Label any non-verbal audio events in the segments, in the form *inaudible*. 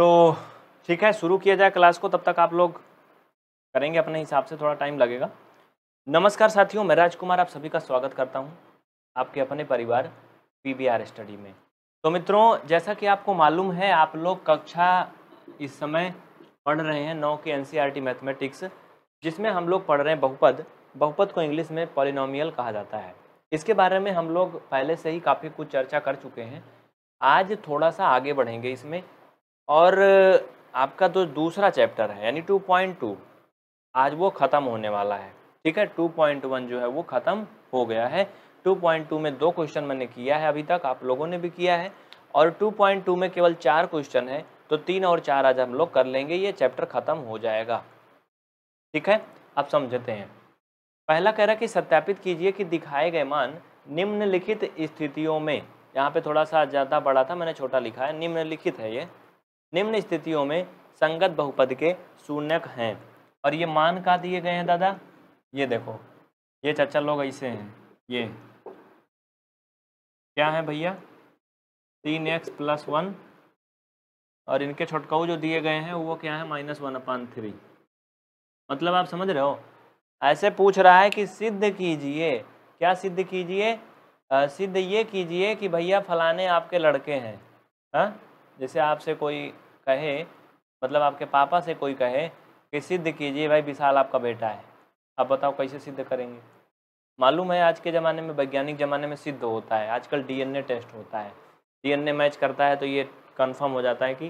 तो ठीक है शुरू किया जाए क्लास को तब तक आप लोग करेंगे अपने हिसाब से थोड़ा टाइम लगेगा नमस्कार साथियों मैं राजकुमार आप सभी का स्वागत करता हूं आपके अपने परिवार पीबीआर स्टडी में तो मित्रों जैसा कि आपको मालूम है आप लोग कक्षा इस समय पढ़ रहे हैं नौ के एन मैथमेटिक्स e जिसमें हम लोग पढ़ रहे हैं बहुपद बहुपद को इंग्लिश में पॉलिनोमियल कहा जाता है इसके बारे में हम लोग पहले से ही काफ़ी कुछ चर्चा कर चुके हैं आज थोड़ा सा आगे बढ़ेंगे इसमें और आपका जो तो दूसरा चैप्टर है यानी 2.2 आज वो ख़त्म होने वाला है ठीक है 2.1 जो है वो ख़त्म हो गया है 2.2 में दो क्वेश्चन मैंने किया है अभी तक आप लोगों ने भी किया है और 2.2 में केवल चार क्वेश्चन है तो तीन और चार आज हम लोग कर लेंगे ये चैप्टर ख़त्म हो जाएगा ठीक है अब समझते हैं पहला कह रहा कि सत्यापित कीजिए कि दिखाए गए मान निम्नलिखित स्थितियों में यहाँ पे थोड़ा सा ज़्यादा बड़ा था मैंने छोटा लिखा है निम्नलिखित है ये निम्न स्थितियों में संगत बहुपद के शून्यक हैं और ये मान का दिए गए हैं दादा ये देखो ये चर्चा लोग ऐसे हैं ये क्या है भैया तीन एक्स प्लस वन और इनके छोटकाऊ जो दिए गए हैं वो क्या है माइनस वन अपान थ्री मतलब आप समझ रहे हो ऐसे पूछ रहा है कि सिद्ध कीजिए क्या सिद्ध कीजिए सिद्ध ये कीजिए कि भैया फलाने आपके लड़के हैं हाँ? जैसे आपसे कोई कहे मतलब आपके पापा से कोई कहे कि सिद्ध कीजिए भाई विशाल आपका बेटा है आप बताओ कैसे सिद्ध करेंगे मालूम है आज के ज़माने में वैज्ञानिक ज़माने में सिद्ध होता है आजकल डीएनए टेस्ट होता है डीएनए मैच करता है तो ये कंफर्म हो जाता है कि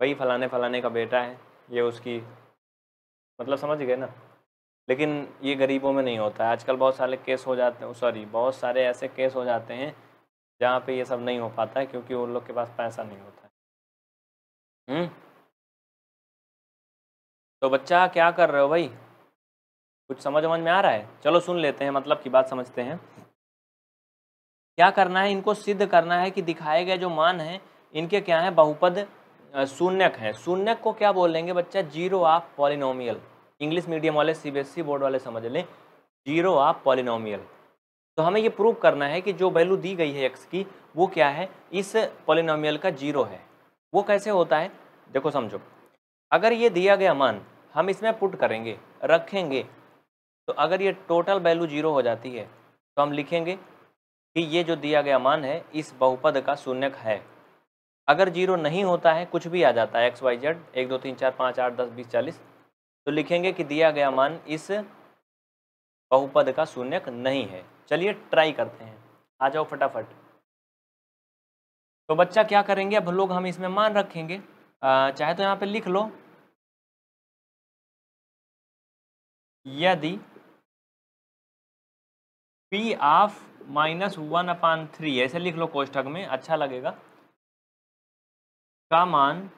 भाई फलाने फलाने का बेटा है ये उसकी मतलब समझ गए ना लेकिन ये गरीबों में नहीं होता है आजकल बहुत सारे केस हो जाते हैं सॉरी बहुत सारे ऐसे केस हो जाते हैं जहाँ पे ये सब नहीं हो पाता है क्योंकि उन लोग के पास पैसा नहीं होता हम्म तो बच्चा क्या कर रहे हो भाई कुछ समझ समझ में आ रहा है चलो सुन लेते हैं मतलब की बात समझते हैं क्या करना है इनको सिद्ध करना है कि दिखाए गए जो मान हैं इनके क्या है बहुपद शून्यक हैं शून्यक को क्या बोलेंगे बच्चा zero of polynomial English medium वाले सीबीएसई बोर्ड वाले समझ लें जीरो ऑफ पॉलिनोमियल तो हमें ये प्रूव करना है कि जो वैल्यू दी गई है एक्स की वो क्या है इस पॉलिनोमियल का जीरो है वो कैसे होता है देखो समझो अगर ये दिया गया मान हम इसमें पुट करेंगे रखेंगे तो अगर ये टोटल वैल्यू जीरो हो जाती है तो हम लिखेंगे कि ये जो दिया गया मान है इस बहुपद का शून्यक है अगर जीरो नहीं होता है कुछ भी आ जाता है एक्स वाई जेड एक दो तीन चार पाँच आठ दस बीस चालीस तो लिखेंगे कि दिया गया मान इस बहुपद का शून्यक नहीं है चलिए ट्राई करते हैं आ जाओ फटाफट तो बच्चा क्या करेंगे अब लोग हम इसमें मान रखेंगे आ, चाहे तो यहाँ पे लिख लो यदि p of minus one upon three ऐसे लिख लो कोष्टक में अच्छा लगेगा का मान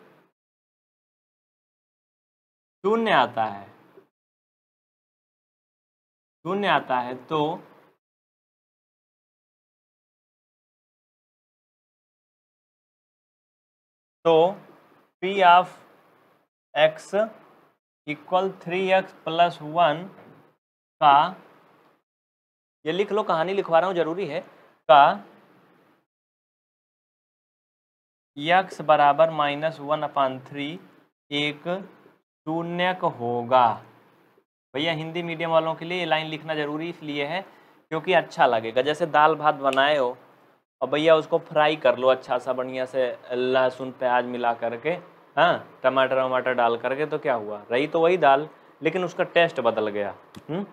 शून्य आता है शून्य आता है तो तो P of x equal three X plus one का ये लिख लो कहानी लिखवा रहा हूँ जरूरी है का यक्स बराबर माइनस वन अपान थ्री एक शून्य होगा भैया हिंदी मीडियम वालों के लिए ये लाइन लिखना जरूरी इसलिए है क्योंकि अच्छा लगेगा जैसे दाल भात बनाए हो और भैया उसको फ्राई कर लो अच्छा सा बढ़िया से लहसुन प्याज मिला करके हाँ टमाटर वमाटर डाल करके तो क्या हुआ रही तो वही दाल लेकिन उसका टेस्ट बदल गया हुँ? हम्म?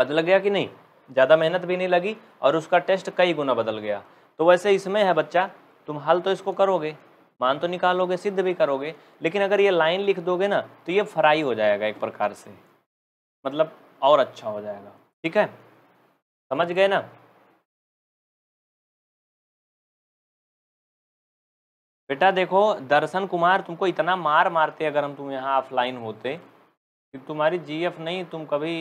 बदल गया कि नहीं ज़्यादा मेहनत भी नहीं लगी और उसका टेस्ट कई गुना बदल गया तो वैसे इसमें है बच्चा तुम हल तो इसको करोगे मान तो निकालोगे सिद्ध भी करोगे लेकिन अगर ये लाइन लिख दोगे ना तो ये फ्राई हो जाएगा एक प्रकार से मतलब और अच्छा हो जाएगा ठीक है समझ गए ना बेटा देखो दर्शन कुमार तुमको इतना मार मारते अगर हम तुम यहाँ ऑफलाइन होते कि तुम्हारी जीएफ नहीं तुम कभी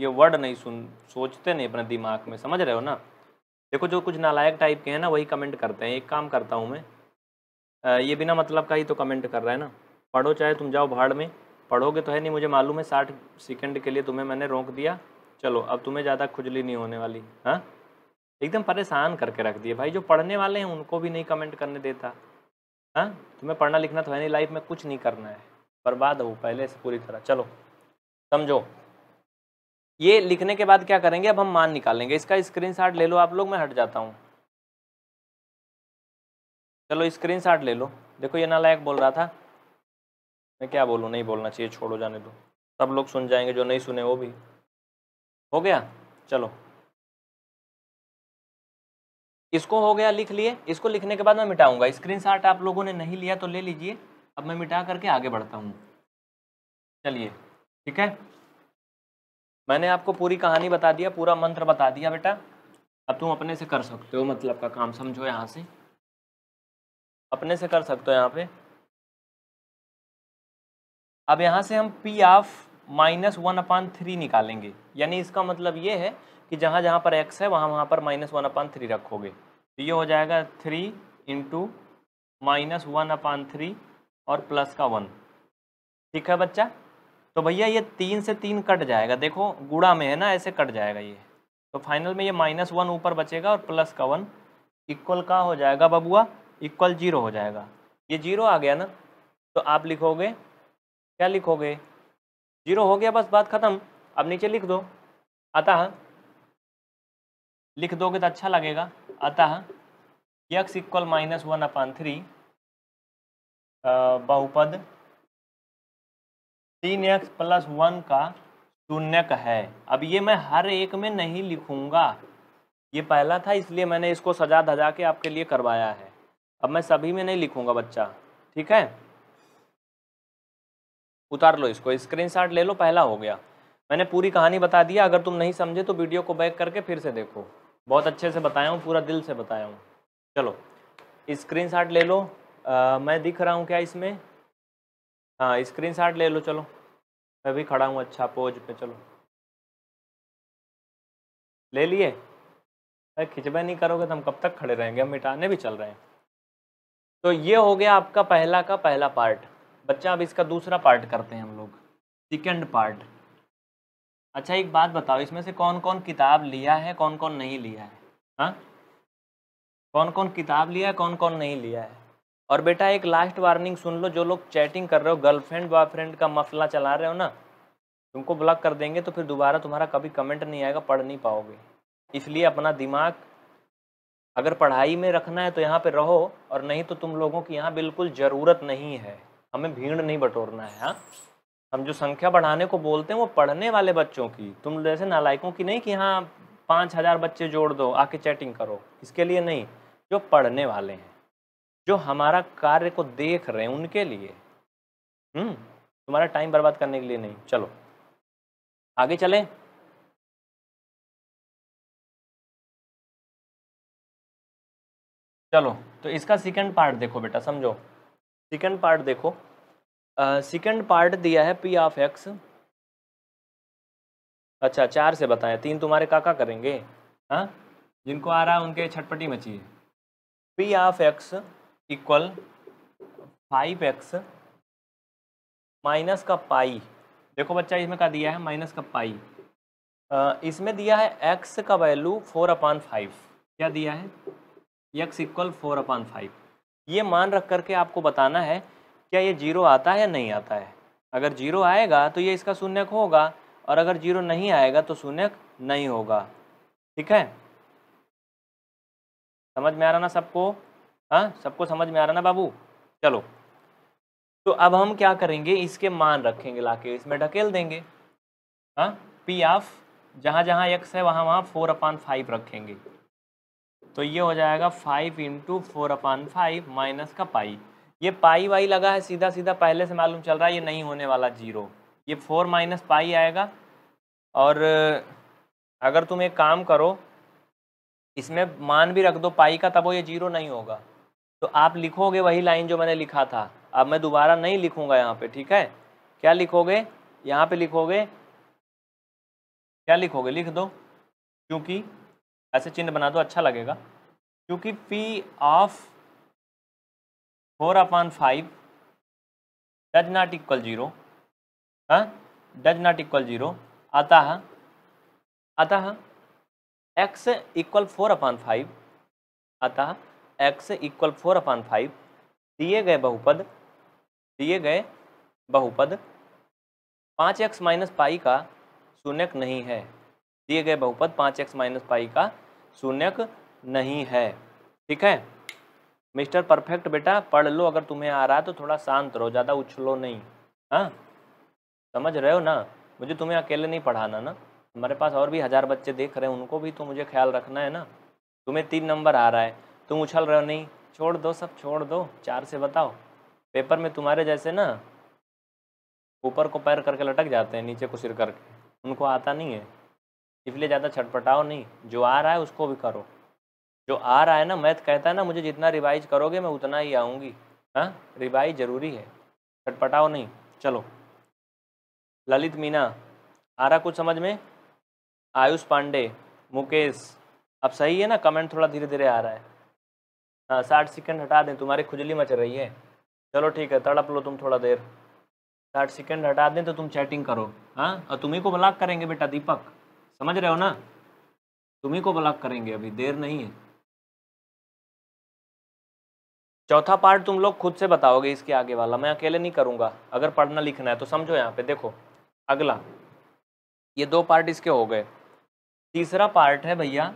ये वर्ड नहीं सुन सोचते नहीं अपने दिमाग में समझ रहे हो ना देखो जो कुछ नालायक टाइप के हैं ना वही कमेंट करते हैं एक काम करता हूँ मैं ये बिना मतलब का ही तो कमेंट कर रहा है ना पढ़ो चाहे तुम जाओ भाड़ में पढ़ोगे तो है नहीं मुझे मालूम है साठ सेकेंड के लिए तुम्हें मैंने रोक दिया चलो अब तुम्हें ज़्यादा खुजली नहीं होने वाली हाँ एकदम परेशान करके रख दिए भाई जो पढ़ने वाले हैं उनको भी नहीं कमेंट करने देता हाँ तुम्हें पढ़ना लिखना तो है नहीं लाइफ में कुछ नहीं करना है बर्बाद हो पहले से पूरी तरह चलो समझो ये लिखने के बाद क्या करेंगे अब हम मान निकालेंगे इसका स्क्रीन ले लो आप लोग मैं हट जाता हूँ चलो स्क्रीन ले लो देखो ये नालायक बोल रहा था मैं क्या बोलूँ नहीं बोलना चाहिए छोड़ो जाने दो सब लोग सुन जाएंगे जो नहीं सुने वो भी हो गया चलो इसको हो गया लिख लिए इसको लिखने के बाद मैं मिटाऊंगा स्क्रीनशॉट आप लोगों ने नहीं लिया तो ले लीजिए अब मैं मिटा करके आगे बढ़ता हूँ चलिए ठीक है मैंने आपको पूरी कहानी बता दिया पूरा मंत्र बता दिया बेटा अब तुम अपने से कर सकते हो मतलब का काम समझो यहाँ से अपने से कर सकते हो यहाँ पे अब यहाँ से हम P of minus one upon three निकालेंगे यानी इसका मतलब ये है कि जहाँ जहाँ पर एक्स है वहाँ वहाँ पर माइनस वन अपान थ्री रखोगे तो ये हो जाएगा three into minus one upon three और प्लस का वन ठीक है बच्चा तो भैया ये तीन से तीन कट जाएगा देखो गुड़ा में है ना ऐसे कट जाएगा ये तो फाइनल में ये माइनस वन ऊपर बचेगा और प्लस का वन इक्वल का हो जाएगा बबुआ इक्वल जीरो हो जाएगा ये जीरो आ गया ना तो आप लिखोगे क्या लिखोगे जीरो हो गया बस बात ख़त्म अब नीचे लिख दो आता है लिख दोगे तो अच्छा लगेगा अतः X equal minus one upon three बहुपद तीन एक्स प्लस वन का शून्य है अब ये मैं हर एक में नहीं लिखूंगा ये पहला था इसलिए मैंने इसको सजा धजा के आपके लिए करवाया है अब मैं सभी में नहीं लिखूंगा बच्चा ठीक है उतार लो इसको स्क्रीनशॉट ले लो पहला हो गया मैंने पूरी कहानी बता दिया अगर तुम नहीं समझे तो वीडियो को बैक करके फिर से देखो बहुत अच्छे से बताया हूँ पूरा दिल से बताया हूँ चलो शाट ले लो आ, मैं दिख रहा हूँ क्या इसमें हाँ शाट ले लो चलो मैं भी खड़ा हूँ अच्छा पोज पे चलो ले लिए अरे खिंचवे नहीं करोगे तो हम कब तक खड़े रहेंगे हम मिटाने भी चल रहे हैं तो ये हो गया आपका पहला का पहला पार्ट बच्चा अब इसका दूसरा पार्ट करते हैं हम लोग सेकेंड पार्ट अच्छा एक बात बताओ इसमें से कौन कौन किताब लिया है कौन कौन नहीं लिया है हाँ कौन कौन किताब लिया है कौन कौन नहीं लिया है और बेटा एक लास्ट वार्निंग सुन लो जो लोग चैटिंग कर रहे हो गर्लफ्रेंड बॉयफ्रेंड का मसला चला रहे हो ना तुमको ब्लॉक कर देंगे तो फिर दोबारा तुम्हारा कभी कमेंट नहीं आएगा पढ़ नहीं पाओगे इसलिए अपना दिमाग अगर पढ़ाई में रखना है तो यहाँ पे रहो और नहीं तो तुम लोगों की यहाँ बिल्कुल ज़रूरत नहीं है हमें भीड़ नहीं बटोरना है हाँ हम जो संख्या बढ़ाने को बोलते हैं वो पढ़ने वाले बच्चों की तुम जैसे नालायकों की नहीं कि हाँ पाँच हज़ार बच्चे जोड़ दो आके चैटिंग करो इसके लिए नहीं जो पढ़ने वाले हैं जो हमारा कार्य को देख रहे हैं उनके लिए हम्म, तुम्हारा टाइम बर्बाद करने के लिए नहीं चलो आगे चले चलो तो इसका सेकंड पार्ट देखो बेटा समझो सेकंड पार्ट देखो सेकंड पार्ट दिया है पी ऑफ एक्स अच्छा चार से बताएं तीन तुम्हारे काका करेंगे हाँ जिनको आ रहा है उनके छटपटी मची है P of x equal five X minus का पाई देखो बच्चा इसमें क्या दिया है माइनस का पाई इसमें दिया है एक्स का वैल्यू फोर अपान फाइव क्या दिया है x equal four upon five ये मान रख करके आपको बताना है क्या ये जीरो आता है या नहीं आता है अगर जीरो आएगा तो ये इसका शून्यक होगा और अगर जीरो नहीं आएगा तो शून्यक नहीं होगा ठीक है समझ में आ रहा ना सबको हाँ सबको समझ में आ रहा ना बाबू चलो तो अब हम क्या करेंगे इसके मान रखेंगे लाके इसमें ढकेल देंगे हाँ पी ऑफ जहाँ जहाँ एक्स है वहाँ वहाँ फोर अपान फाइव रखेंगे तो ये हो जाएगा five into four upon five minus का पाई ये पाई वाई लगा है सीधा सीधा पहले से मालूम चल रहा है ये नहीं होने वाला जीरो ये फोर माइनस पाई आएगा और अगर तुम एक काम करो इसमें मान भी रख दो पाई का तब वो ये जीरो नहीं होगा तो आप लिखोगे वही लाइन जो मैंने लिखा था अब मैं दोबारा नहीं लिखूंगा यहाँ पे ठीक है क्या लिखोगे यहाँ पे लिखोगे क्या लिखोगे लिख दो क्योंकि ऐसे चिन्ह बना दो अच्छा लगेगा क्योंकि p of four upon five does not equal zero हाँ? डज नॉट इक्वल जीरो अतः अतः x equal four upon five अतः x equal four upon five दिए गए बहुपद दिए गए बहुपद पाँच एक्स माइनस पाई का शून्यक नहीं है दिए गए बहुपद पाँच एक्स माइनस पाई का शून्यक नहीं है ठीक है मिस्टर परफेक्ट बेटा पढ़ लो अगर तुम्हें आ रहा है तो थोड़ा शांत रहो ज़्यादा उछलो नहीं हाँ समझ रहे हो ना मुझे तुम्हें अकेले नहीं पढ़ाना ना हमारे पास और भी हज़ार बच्चे देख रहे हैं उनको भी तो मुझे ख्याल रखना है ना तुम्हें तीन नंबर आ रहा है तुम उछल रहे हो नहीं छोड़ दो सब छोड़ दो चार से बताओ पेपर में तुम्हारे जैसे ना ऊपर को पैर करके लटक जाते हैं नीचे को सिर करके उनको आता नहीं है इसलिए ज़्यादा छटपटाओ नहीं जो आ रहा है उसको भी करो जो आ रहा है ना मैथ तो कहता है ना मुझे जितना रिवाइज करोगे मैं उतना ही आऊँगी हाँ रिवाइज ज़रूरी है छटपटाओ नहीं चलो ललित मीना आ रहा कुछ समझ में आयुष पांडे मुकेश अब सही है ना कमेंट थोड़ा धीरे धीरे आ रहा है हाँ साठ सेकेंड हटा दें तुम्हारी खुजली मच रही है चलो ठीक है तड़प लो तुम थोड़ा देर साठ सेकेंड हटा दें तो तुम चैटिंग करो हाँ और तुम्ही को ब्लॉक करेंगे बेटा दीपक समझ रहे हो ना तुम्ही को ब्लॉक करेंगे अभी देर नहीं है चौथा पार्ट तुम लोग खुद से बताओगे इसके आगे वाला मैं अकेले नहीं करूँगा अगर पढ़ना लिखना है तो समझो यहाँ पे देखो अगला ये दो पार्ट इसके हो गए तीसरा पार्ट है भैया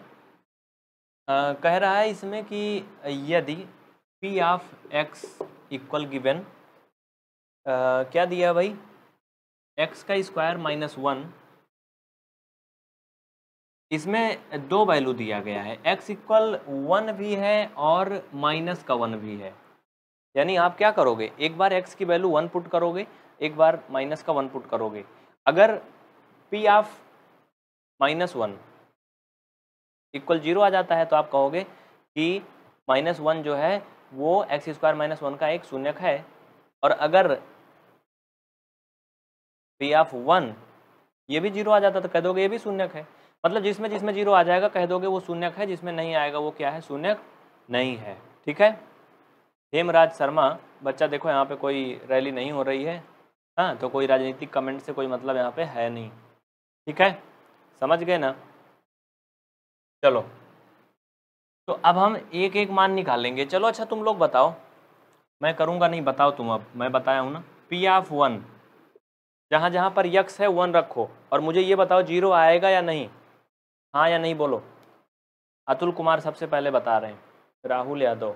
कह रहा है इसमें कि यदि p of x equal given क्या दिया भाई एक्स का स्क्वायर माइनस वन इसमें दो वैल्यू दिया गया है एक्स इक्वल वन भी है और माइनस का वन भी है यानी आप क्या करोगे एक बार एक्स की वैल्यू वन पुट करोगे एक बार माइनस का वन पुट करोगे अगर p of minus one equal zero आ जाता है तो आप कहोगे कि माइनस वन जो है वो एक्स स्क्वायर माइनस वन का एक शून्यक है और अगर पी ऑफ वन ये भी जीरो आ जाता तो कह दोगे ये भी शून्यक है मतलब जिसमें जिसमें जीरो आ जाएगा कह दोगे वो शून्यक है जिसमें नहीं आएगा वो क्या है शून्यक नहीं है ठीक है हेमराज शर्मा बच्चा देखो यहाँ पे कोई रैली नहीं हो रही है हाँ तो कोई राजनीतिक कमेंट से कोई मतलब यहाँ पे है नहीं ठीक है समझ गए ना चलो तो अब हम एक एक मान निकालेंगे चलो अच्छा तुम लोग बताओ मैं करूँगा नहीं बताओ तुम अब मैं बताया हूँ ना पी एफ वन जहाँ जहाँ पर यक्स है वन रखो और मुझे ये बताओ जीरो आएगा या नहीं हाँ या नहीं बोलो अतुल कुमार सबसे पहले बता रहे हैं राहुल यादव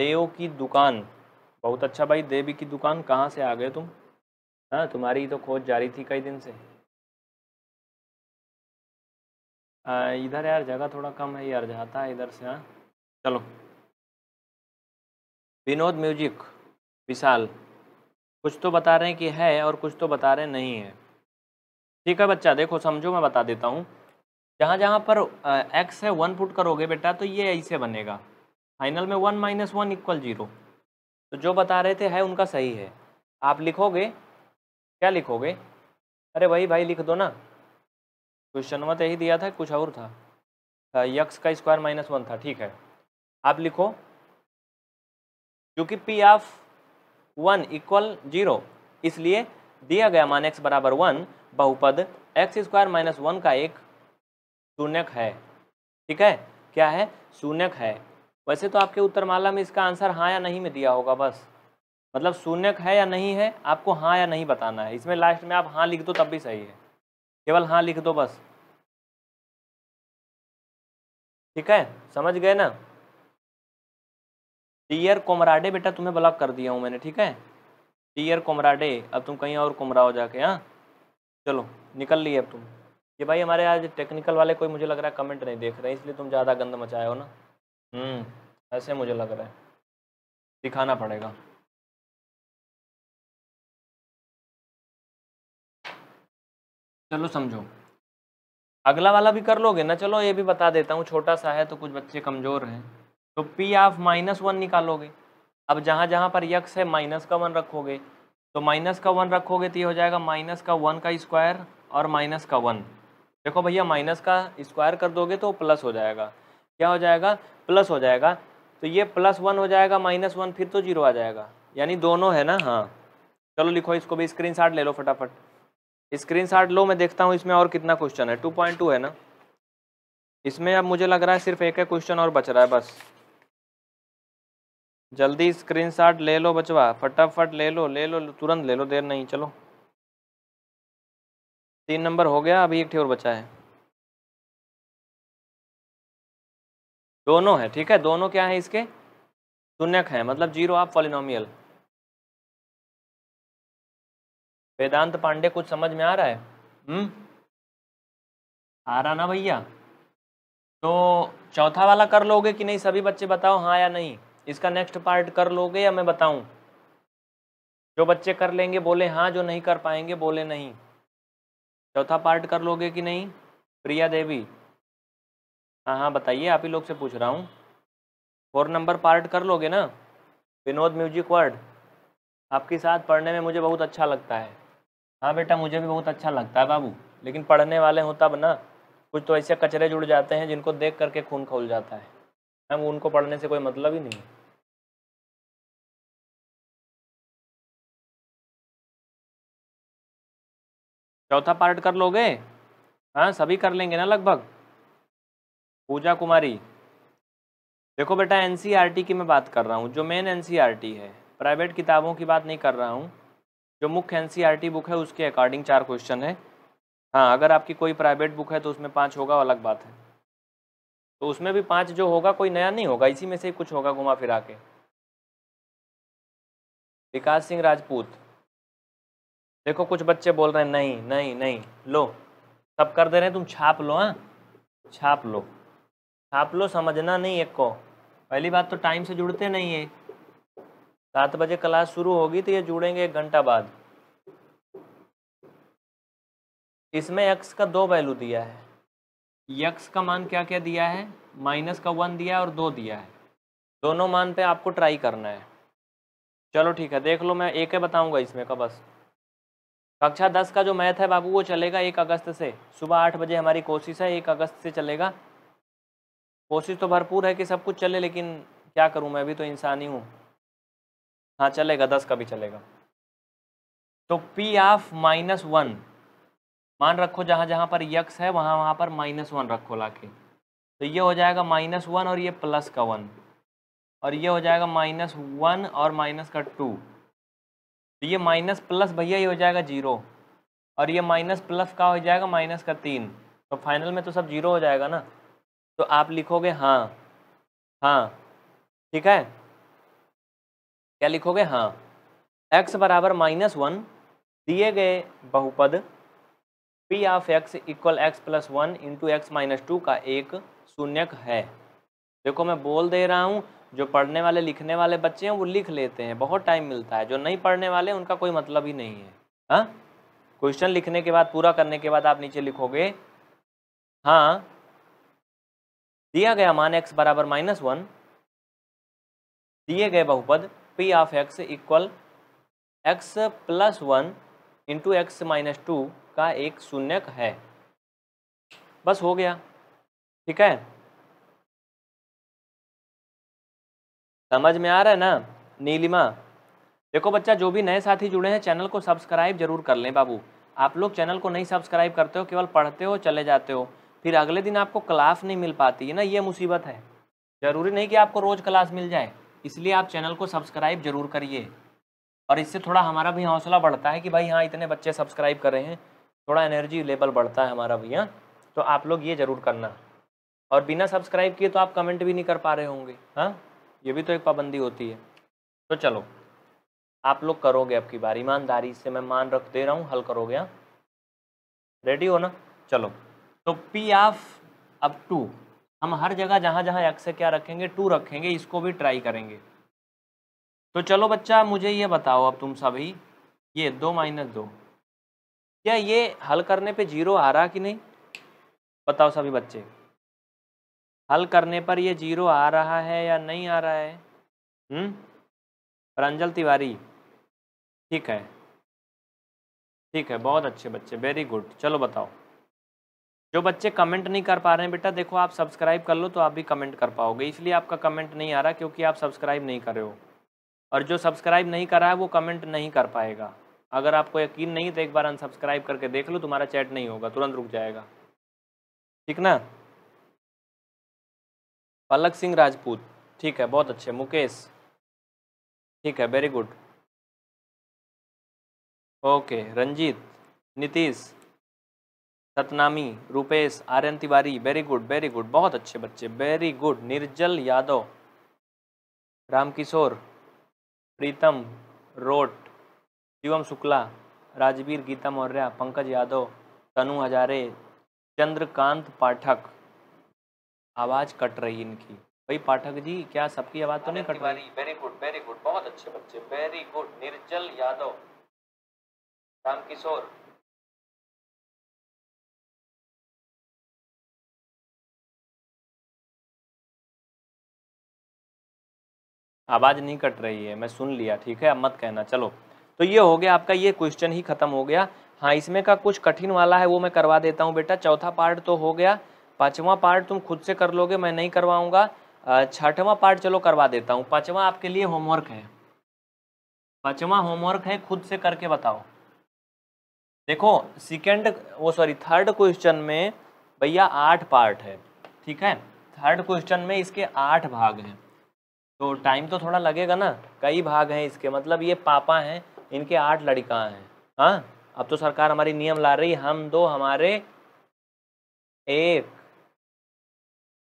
देव की दुकान बहुत अच्छा भाई देवी की दुकान कहाँ से आ गए तुम हाँ तुम्हारी तो खोज जारी थी कई दिन से इधर यार जगह थोड़ा कम है यार जाता है इधर से हाँ चलो विनोद म्यूजिक विशाल कुछ तो बता रहे हैं कि है और कुछ तो बता रहे नहीं है ठीक है बच्चा देखो समझो मैं बता देता हूँ जहाँ जहाँ पर एक्स है वन पुट करोगे बेटा तो ये ऐसे बनेगा फाइनल में one minus one equal zero तो जो बता रहे थे है उनका सही है आप लिखोगे क्या लिखोगे अरे भाई भाई लिख दो ना क्वेश्चन मत तो यही दिया था कुछ और था यक्स का स्क्वायर माइनस वन था ठीक है आप लिखो क्योंकि p of one equal zero इसलिए दिया गया मान एक्स बराबर वन बहुपद एक्स स्क्वायर माइनस वन का एक शून्यक है ठीक है क्या है शून्यक है वैसे तो आपके उत्तरमाला में इसका आंसर हाँ या नहीं में दिया होगा बस मतलब शून्यक है या नहीं है आपको हाँ या नहीं बताना है इसमें लास्ट में आप हाँ लिख दो तब भी सही है केवल हाँ लिख दो बस ठीक है समझ गए ना डियर कोमराडे बेटा तुम्हें ब्लॉक कर दिया हूँ मैंने ठीक है डियर कोमराडे अब तुम कहीं और कुमरा हो जाके हाँ चलो निकल लिए अब तुम ये भाई हमारे आज टेक्निकल वाले कोई मुझे लग रहा है कमेंट नहीं देख रहे इसलिए तुम ज़्यादा गंद मचाए हो ना हम्म ऐसे मुझे लग रहा है दिखाना पड़ेगा चलो समझो अगला वाला भी कर लोगे ना चलो ये भी बता देता हूँ छोटा सा है तो कुछ बच्चे कमज़ोर हैं तो पी ऑफ माइनस वन निकालोगे अब जहाँ जहाँ पर यक्स है माइनस का वन रखोगे तो माइनस का वन रखोगे तो ये हो जाएगा माइनस का वन का स्क्वायर और माइनस का वन देखो भैया माइनस का स्क्वायर कर दोगे तो प्लस हो जाएगा क्या हो जाएगा प्लस हो जाएगा तो ये प्लस वन हो जाएगा माइनस वन फिर तो जीरो आ जाएगा यानी दोनों है ना हाँ चलो लिखो इसको भी स्क्रीन ले लो फटाफट स्क्रीन लो मैं देखता हूँ इसमें और कितना क्वेश्चन है टू पॉइंट टू है ना इसमें अब मुझे लग रहा है सिर्फ एक एक क्वेश्चन और बच रहा है बस जल्दी स्क्रीनशॉट ले लो बचवा फटाफट ले लो ले लो तुरंत ले लो देर नहीं चलो तीन नंबर हो गया अभी एक और बचा है दोनों है ठीक है दोनों क्या है इसके शून्यक है मतलब जीरो आप पॉलिनोमियल वेदांत पांडे कुछ समझ में आ रहा है हम्म आ रहा ना भैया तो चौथा वाला कर लोगे कि नहीं सभी बच्चे बताओ हाँ या नहीं इसका नेक्स्ट पार्ट कर लोगे या मैं बताऊं जो बच्चे कर लेंगे बोले हाँ जो नहीं कर पाएंगे बोले नहीं चौथा पार्ट कर लोगे कि नहीं प्रिया देवी हाँ हाँ बताइए आप ही लोग से पूछ रहा हूँ फोर नंबर पार्ट कर लोगे ना विनोद म्यूजिक वर्ड आपके साथ पढ़ने में मुझे बहुत अच्छा लगता है हाँ बेटा मुझे भी बहुत अच्छा लगता है बाबू लेकिन पढ़ने वाले हों तब ना कुछ तो ऐसे कचरे जुड़ जाते हैं जिनको देख करके खून खोल जाता है मैम उनको पढ़ने से कोई मतलब ही नहीं चौथा पार्ट कर लोगे हाँ सभी कर लेंगे ना लगभग पूजा कुमारी देखो बेटा एन e की मैं बात कर रहा हूँ जो मेन एन e है प्राइवेट किताबों की बात नहीं कर रहा हूँ जो मुख्य एन बुक e है उसके अकॉर्डिंग चार क्वेश्चन है हाँ अगर आपकी कोई प्राइवेट बुक है तो उसमें पाँच होगा अलग बात है तो उसमें भी पाँच जो होगा कोई नया नहीं होगा इसी में से कुछ होगा घुमा फिरा के विकास सिंह राजपूत देखो कुछ बच्चे बोल रहे हैं नहीं नहीं नहीं लो सब कर दे रहे हैं तुम छाप लो हाँ छाप लो छाप लो समझना नहीं एक को पहली बात तो टाइम से जुड़ते नहीं है सात बजे क्लास शुरू होगी तो ये जुड़ेंगे एक घंटा बाद इसमें यक्स का दो वैल्यू दिया है यक्स का मान क्या क्या दिया है माइनस का वन दिया और दो दिया है दोनों मान पे आपको ट्राई करना है चलो ठीक है देख लो मैं एक ही बताऊंगा इसमें का बस कक्षा दस का जो मैथ है बाबू वो चलेगा एक अगस्त से सुबह आठ बजे हमारी कोशिश है एक अगस्त से चलेगा कोशिश तो भरपूर है कि सब कुछ चले लेकिन क्या करूँ मैं अभी तो इंसान ही हूँ हाँ चलेगा दस का भी चलेगा तो पी ऑफ माइनस वन मान रखो जहाँ जहाँ पर यक्स है वहाँ वहाँ पर माइनस वन रखो ला के तो ये हो जाएगा माइनस वन और ये प्लस का वन और ये हो जाएगा माइनस वन और माइनस का टू तो ये माइनस प्लस भैया ये हो जाएगा जीरो और ये माइनस प्लस का हो जाएगा माइनस का तीन तो फाइनल में तो सब जीरो हो जाएगा ना तो आप लिखोगे हाँ हाँ ठीक है क्या लिखोगे हाँ एक्स बराबर माइनस वन दिए गए बहुपद p of x equal x plus one into x minus two का एक शून्यक है देखो मैं बोल दे रहा हूँ जो पढ़ने वाले लिखने वाले बच्चे हैं वो लिख लेते हैं बहुत टाइम मिलता है जो नहीं पढ़ने वाले उनका कोई मतलब ही नहीं है क्वेश्चन हाँ? लिखने के बाद पूरा करने के बाद आप नीचे लिखोगे हाँ दिया गया मान एक्स बराबर माइनस वन दिए गए बहुपद p of x equal x plus one into x minus two का एक शून्यक है बस हो गया ठीक है समझ में आ रहा है ना नीलिमा देखो बच्चा जो भी नए साथी जुड़े हैं चैनल को सब्सक्राइब जरूर कर लें बाबू आप लोग चैनल को नहीं सब्सक्राइब करते हो केवल पढ़ते हो चले जाते हो फिर अगले दिन आपको क्लास नहीं मिल पाती है ना ये मुसीबत है ज़रूरी नहीं कि आपको रोज़ क्लास मिल जाए इसलिए आप चैनल को सब्सक्राइब जरूर करिए और इससे थोड़ा हमारा भी हौसला बढ़ता है कि भाई हाँ इतने बच्चे सब्सक्राइब कर रहे हैं थोड़ा एनर्जी लेवल बढ़ता है हमारा भैया तो आप लोग ये ज़रूर करना और बिना सब्सक्राइब किए तो आप कमेंट भी नहीं कर पा रहे होंगे हाँ ये भी तो एक पाबंदी होती है तो चलो आप लोग करोगे आपकी बार ईमानदारी से मैं मान रख दे रहा हूँ हल करोगे हाँ रेडी हो ना चलो तो पी आफ अब टू हम हर जगह जहाँ जहाँ एक्स क्या रखेंगे टू रखेंगे इसको भी ट्राई करेंगे तो चलो बच्चा मुझे ये बताओ अब तुम सभी ये दो माइनस दो क्या ये हल करने पे जीरो आ रहा कि नहीं बताओ सभी बच्चे हल करने पर ये जीरो आ रहा है या नहीं आ रहा है हम्म प्रांजल तिवारी ठीक है ठीक है बहुत अच्छे बच्चे वेरी गुड चलो बताओ जो बच्चे कमेंट नहीं कर पा रहे हैं बेटा देखो आप सब्सक्राइब कर लो तो आप भी कमेंट कर पाओगे इसलिए आपका कमेंट नहीं आ रहा क्योंकि आप सब्सक्राइब नहीं कर रहे हो और जो सब्सक्राइब नहीं करा है वो कमेंट नहीं कर पाएगा अगर आपको यकीन नहीं तो एक बार अनसब्सक्राइब करके देख लो तुम्हारा चैट नहीं होगा तुरंत रुक जाएगा ठीक ना पलक सिंह राजपूत ठीक है बहुत अच्छे मुकेश ठीक है very good okay Ranjeet Nitish Satnami Rupesh Aryan Tiwari very good very good बहुत अच्छे बच्चे वेरी गुड निर्जल यादव रामकिशोर प्रीतम रोट शिवम शुक्ला राजवीर गीता मौर्या पंकज यादव तनु हजारे चंद्रकांत पाठक आवाज़ कट रही इनकी भाई पाठक जी क्या सबकी आवाज़ तो नहीं कट रही वेरी गुड वेरी गुड बहुत अच्छे बच्चे वेरी गुड निर्जल यादव राम किशोर आवाज़ नहीं कट रही है मैं सुन लिया ठीक है अब मत कहना चलो तो ये हो गया आपका ये क्वेश्चन ही खत्म हो गया हाँ इसमें का कुछ कठिन वाला है वो मैं करवा देता हूँ बेटा चौथा पार्ट तो हो गया पाँचवा पार्ट तुम खुद से कर लोगे मैं नहीं करवाऊंगा छठवां पार्ट चलो करवा देता हूँ पाँचवा आपके लिए होमवर्क है पाँचवा होमवर्क है खुद से करके बताओ देखो सेकेंड वो सॉरी थर्ड क्वेश्चन में भैया आठ पार्ट है ठीक है थर्ड क्वेश्चन में इसके आठ भाग हैं तो टाइम तो थोड़ा लगेगा ना कई भाग हैं इसके मतलब ये पापा हैं इनके आठ लड़का हैं हाँ अब तो सरकार हमारी नियम ला रही हम दो हमारे एक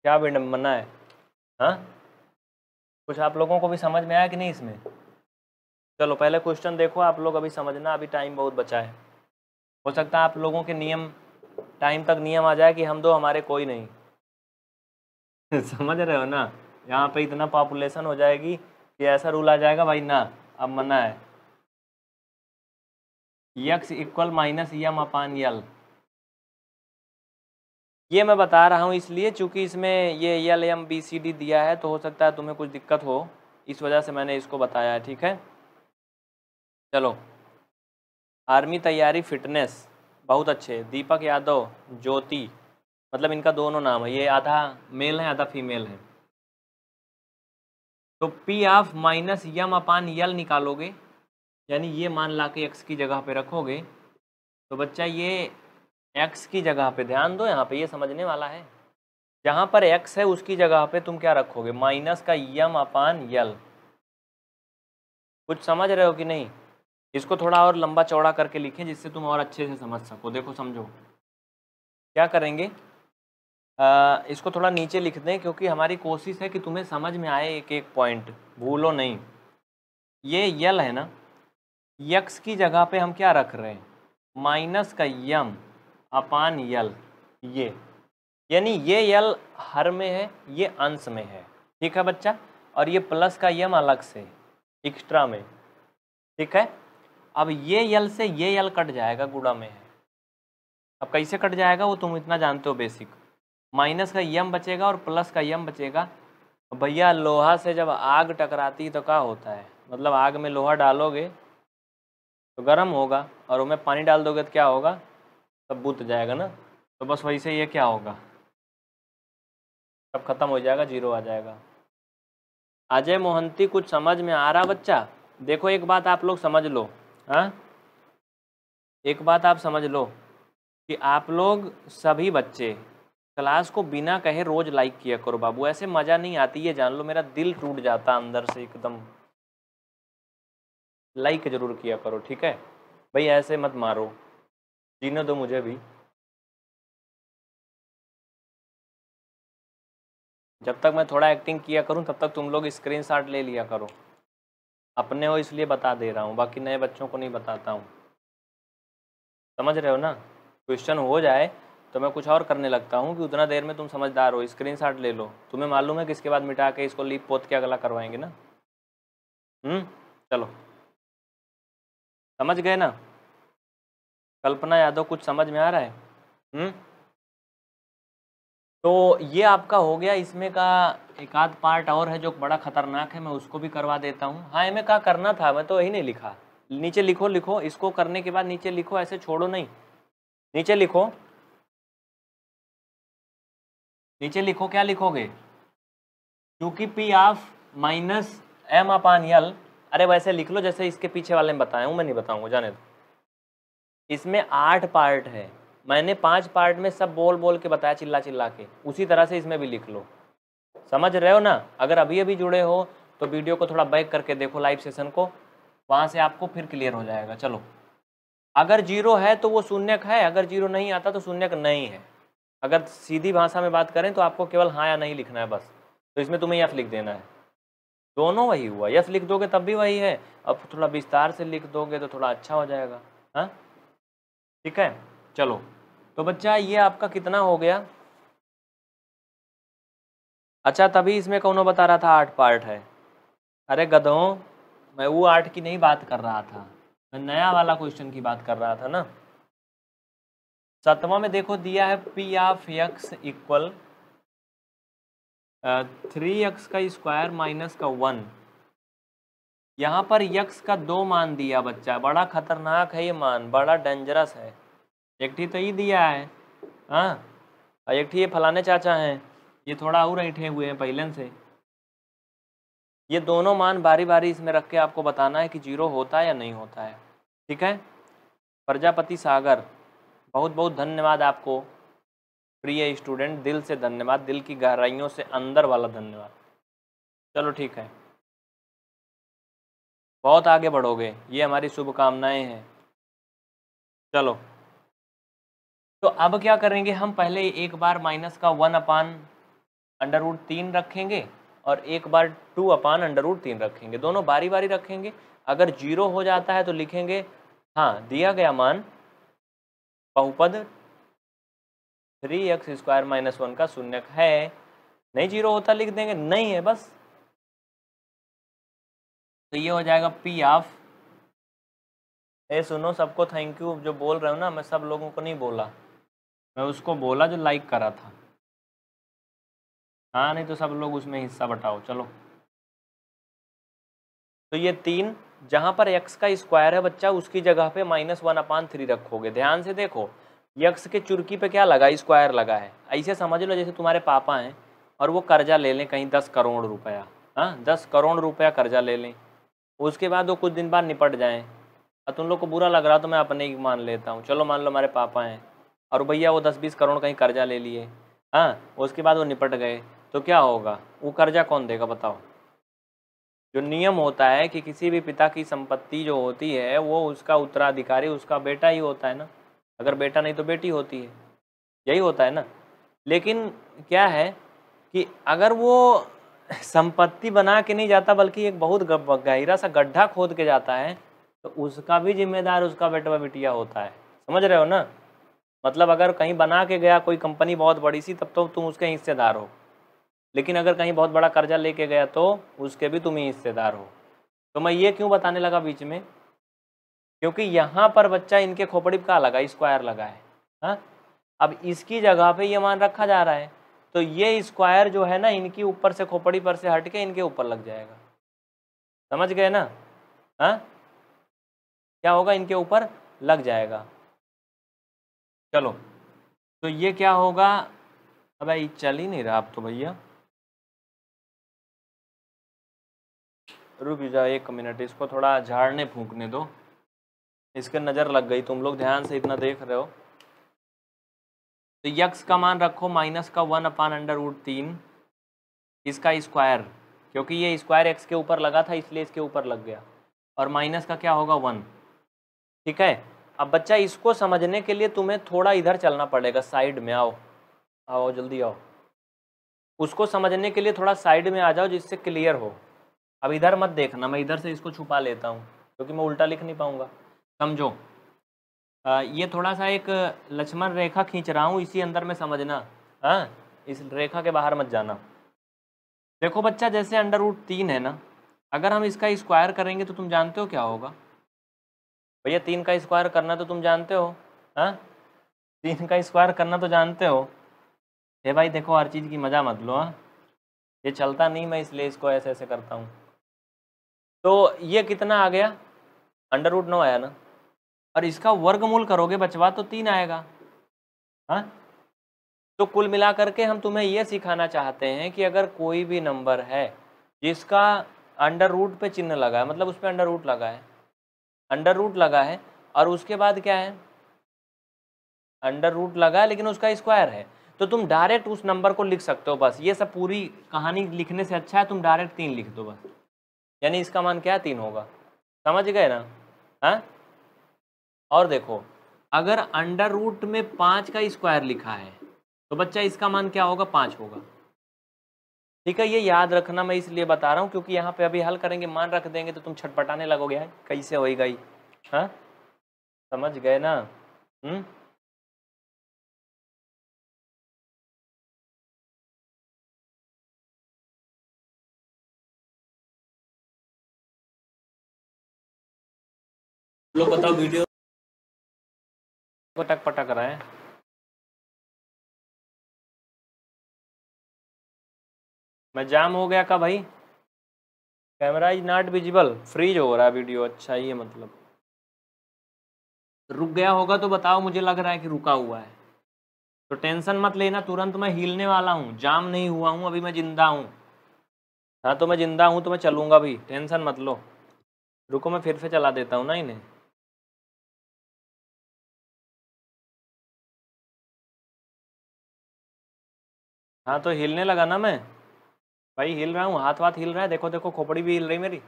क्या विडम्बना है हाँ कुछ आप लोगों को भी समझ में आया कि नहीं इसमें चलो पहले क्वेश्चन देखो आप लोग अभी समझना अभी टाइम बहुत बचा है हो सकता है आप लोगों के नियम टाइम तक नियम आ जाए कि हम दो हमारे कोई नहीं *laughs* समझ रहे हो ना यहाँ पे इतना पॉपुलेशन हो जाएगी कि ऐसा रूल आ जाएगा भाई ना अब मना है x equal minus m upon l ये मैं बता रहा हूँ इसलिए चूँकि इसमें ये l m b c d दिया है तो हो सकता है तुम्हें कुछ दिक्कत हो इस वजह से मैंने इसको बताया है ठीक है चलो आर्मी तैयारी फिटनेस बहुत अच्छे दीपक यादव ज्योति मतलब इनका दोनों नाम है ये आधा मेल है आधा फीमेल है तो p of minus m upon l निकालोगे यानी ये मान ला के एक्स की जगह पे रखोगे तो बच्चा ये एक्स की जगह पे ध्यान दो यहाँ पे ये समझने वाला है जहाँ पर एक्स है उसकी जगह पे तुम क्या रखोगे माइनस का यम अपान यल कुछ समझ रहे हो कि नहीं इसको थोड़ा और लंबा चौड़ा करके लिखें जिससे तुम और अच्छे से समझ सको देखो समझो क्या करेंगे आ, इसको थोड़ा नीचे लिख दें क्योंकि हमारी कोशिश है कि तुम्हें समझ में आए एक एक पॉइंट भूलो नहीं ये यल है ना यक्स की जगह पे हम क्या रख रहे हैं माइनस का यम अपान यल ये यानी ये यल हर में है ये अंश में है ठीक है बच्चा और ये प्लस का यम अलग से एक्स्ट्रा में ठीक है अब ये यल से ये यल कट जाएगा गुड़ा में है अब कैसे कट जाएगा वो तुम इतना जानते हो बेसिक माइनस का यम बचेगा और प्लस का यम बचेगा भैया लोहा से जब आग टकराती तो क्या होता है मतलब आग में लोहा डालोगे तो गर्म होगा और उसमें पानी डाल दोगे तो क्या होगा सब बुत जाएगा ना तो बस वही से ये क्या होगा सब खत्म हो जाएगा जीरो आ जाएगा अजय मोहंती कुछ समझ में आ रहा बच्चा देखो एक बात आप लोग समझ लो हाँ एक बात आप समझ लो कि आप लोग सभी बच्चे क्लास को बिना कहे रोज़ लाइक किया करो बाबू ऐसे मज़ा नहीं आती ये जान लो मेरा दिल टूट जाता अंदर से एकदम लाइक ज़रूर किया करो ठीक है भाई ऐसे मत मारो जीने दो तो मुझे भी जब तक मैं थोड़ा एक्टिंग किया करूं तब तक तुम लोग स्क्रीनशॉट ले लिया करो अपने हो इसलिए बता दे रहा हूं बाकी नए बच्चों को नहीं बताता हूं समझ रहे हो ना क्वेश्चन हो जाए तो मैं कुछ और करने लगता हूं कि उतना देर में तुम समझदार हो स्क्रीनशॉट ले लो तुम्हें मालूम है कि इसके बाद मिटा के इसको लीप पोत के अगला करवाएंगे ना हम्म चलो समझ गए ना कल्पना यादव कुछ समझ में आ रहा है हुँ? हम्म? तो ये आपका हो गया इसमें का एक आध पार्ट और है जो बड़ा खतरनाक है मैं उसको भी करवा देता हूँ हाँ इमें का करना था मैं तो यही नहीं लिखा नीचे लिखो लिखो इसको करने के बाद नीचे लिखो ऐसे छोड़ो नहीं नीचे लिखो नीचे लिखो क्या लिखोगे क्योंकि p of minus m upon l अरे वैसे लिख लो जैसे इसके पीछे वाले में बताया हूँ मैं नहीं बताऊँगा जाने दो इसमें आठ पार्ट है मैंने पांच पार्ट में सब बोल बोल के बताया चिल्ला चिल्ला के उसी तरह से इसमें भी लिख लो समझ रहे हो ना अगर अभी अभी जुड़े हो तो वीडियो को थोड़ा बैक करके देखो लाइव सेशन को वहाँ से आपको फिर क्लियर हो जाएगा चलो अगर जीरो है तो वो शून्यक है अगर जीरो नहीं आता तो शून्यक नहीं है अगर सीधी भाषा में बात करें तो आपको केवल हाँ या नहीं लिखना है बस तो इसमें तुम्हें यस लिख देना है दोनों वही हुआ यस लिख दोगे तब भी वही है अब थोड़ा विस्तार से लिख दोगे तो थोड़ा अच्छा हो जाएगा हाँ ठीक है चलो तो बच्चा ये आपका कितना हो गया अच्छा तभी इसमें कौन बता रहा था आठ पार्ट है अरे गधों मैं वो आठ की नहीं बात कर रहा था मैं नया वाला क्वेश्चन की बात कर रहा था ना सतवा में देखो दिया है P of x equal three x का स्क्वायर माइनस का वन यहाँ पर यक्ष का दो मान दिया बच्चा बड़ा खतरनाक है ये मान बड़ा डेंजरस है एक ठी तो ये दिया है हाँ और एक ठी ये फलाने चाचा हैं ये थोड़ा और ऐठे हुए हैं पहले से ये दोनों मान बारी बारी इसमें रख के आपको बताना है कि जीरो होता है या नहीं होता है ठीक है प्रजापति सागर बहुत बहुत धन्यवाद आपको प्रिय स्टूडेंट दिल से धन्यवाद दिल की गहराइयों से अंदर वाला धन्यवाद चलो ठीक है बहुत आगे बढ़ोगे ये हमारी शुभकामनाएं हैं चलो तो अब क्या करेंगे हम पहले एक बार माइनस का वन अपान अंडरवुड तीन रखेंगे और एक बार टू अपान अंडरवुड तीन रखेंगे दोनों बारी बारी रखेंगे अगर जीरो हो जाता है तो लिखेंगे हाँ दिया गया मान बहुपद three x square minus one का शून्य है नहीं जीरो होता लिख देंगे नहीं है बस तो ये हो जाएगा पी ऑफ ए सुनो सबको थैंक यू जो बोल रहे हो ना मैं सब लोगों को नहीं बोला मैं उसको बोला जो लाइक करा था हाँ नहीं तो सब लोग उसमें हिस्सा बटाओ चलो तो ये तीन जहाँ पर यक्स का स्क्वायर है बच्चा उसकी जगह पे माइनस वन अपान थ्री रखोगे ध्यान से देखो यक्स के चुर्की पे क्या लगा स्क्वायर लगा है ऐसे समझ लो जैसे तुम्हारे पापा हैं और वो कर्जा ले लें कहीं दस करोड़ रुपया हाँ दस करोड़ रुपया कर्जा ले लें उसके बाद वो कुछ दिन बाद निपट जाए और तुम लोग को बुरा लग रहा तो मैं अपने ही मान लेता हूँ चलो मान लो हमारे पापा हैं और भैया वो दस बीस करोड़ कहीं कर्जा ले लिए हाँ उसके बाद वो निपट गए तो क्या होगा वो कर्जा कौन देगा बताओ जो नियम होता है कि किसी भी पिता की संपत्ति जो होती है वो उसका उत्तराधिकारी उसका बेटा ही होता है ना अगर बेटा नहीं तो बेटी होती है यही होता है ना लेकिन क्या है कि अगर वो संपत्ति बना के नहीं जाता बल्कि एक बहुत गहरा सा गड्ढा खोद के जाता है तो उसका भी जिम्मेदार उसका बेटवा बिटिया होता है समझ रहे हो ना मतलब अगर कहीं बना के गया कोई कंपनी बहुत बड़ी सी तब तो तुम उसके हिस्सेदार हो लेकिन अगर कहीं बहुत बड़ा कर्जा लेके गया तो उसके भी तुम ही हिस्सेदार हो तो मैं ये क्यों बताने लगा बीच में क्योंकि यहाँ पर बच्चा इनके खोपड़ी का लगा स्क्वायर लगा है हा? अब इसकी जगह पे ये मान रखा जा रहा है तो ये स्क्वायर जो है ना इनकी ऊपर से खोपड़ी पर से हट के इनके ऊपर लग जाएगा समझ गए ना हाँ क्या होगा इनके ऊपर लग जाएगा चलो तो ये क्या होगा अब भाई चल ही नहीं रहा आप तो भैया रुक जाओ एक मिनट इसको थोड़ा झाड़ने फूकने दो इसके नज़र लग गई तुम लोग ध्यान से इतना देख रहे हो तो यक्स का मान रखो माइनस का वन अपान अंडर वुड तीन इसका स्क्वायर क्योंकि ये स्क्वायर एक्स के ऊपर लगा था इसलिए इसके ऊपर लग गया और माइनस का क्या होगा वन ठीक है अब बच्चा इसको समझने के लिए तुम्हें थोड़ा इधर चलना पड़ेगा साइड में आओ आओ जल्दी आओ उसको समझने के लिए थोड़ा साइड में आ जाओ जिससे क्लियर हो अब इधर मत देखना मैं इधर से इसको छुपा लेता हूँ क्योंकि मैं उल्टा लिख नहीं पाऊँगा समझो ये थोड़ा सा एक लक्ष्मण रेखा खींच रहा हूँ इसी अंदर में समझना हाँ इस रेखा के बाहर मत जाना देखो बच्चा जैसे अंडर रूट तीन है ना अगर हम इसका स्क्वायर करेंगे तो तुम जानते हो क्या होगा भैया तीन का स्क्वायर करना तो तुम जानते हो हाँ तीन का स्क्वायर करना तो जानते हो हे भाई देखो हर चीज़ की मज़ा मत लो हाँ ये चलता नहीं मैं इसलिए इसको ऐसे ऐसे करता हूँ तो ये कितना आ गया अंडर रूट नौ आया ना और इसका वर्गमूल करोगे बचवा तो तीन आएगा हा? तो कुल मिला करके हम तुम्हें यह सिखाना चाहते हैं कि अगर कोई भी नंबर है जिसका अंडर रूट पे चिन्ह लगा है मतलब उस पर अंडर रूट लगा है अंडर रूट लगा है और उसके बाद क्या है अंडर रूट लगा है लेकिन उसका स्क्वायर है तो तुम डायरेक्ट उस नंबर को लिख सकते हो बस ये सब पूरी कहानी लिखने से अच्छा है तुम डायरेक्ट तीन लिख दो बस यानी इसका मान क्या तीन होगा समझ गए ना हाँ और देखो अगर अंडर रूट में पाँच का स्क्वायर लिखा है तो बच्चा इसका मान क्या होगा पाँच होगा ठीक है ये याद रखना मैं इसलिए बता रहा हूँ क्योंकि यहाँ पे अभी हल करेंगे मान रख देंगे तो तुम छटपटाने लगोगे यार कैसे हो गई हाँ समझ गए ना हुँ? हम्म? लोग बताओ वीडियो पटक पटक रहे हैं मैं जाम हो गया का भाई camera is not visible freeze हो रहा है वीडियो अच्छा ही है मतलब रुक गया होगा तो बताओ मुझे लग रहा है कि रुका हुआ है तो टेंशन मत लेना तुरंत मैं हिलने वाला हूँ जाम नहीं हुआ हूँ अभी मैं ज़िंदा हूँ हाँ तो मैं ज़िंदा हूँ तो मैं चलूँगा भी टेंशन मत लो रुको मैं फिर से चला देता हूँ ना इन्हें हाँ तो हिलने लगा ना मैं भाई हिल रहा हूँ हाथ वाथ हिल रहा है देखो देखो खोपड़ी भी हिल रही मेरी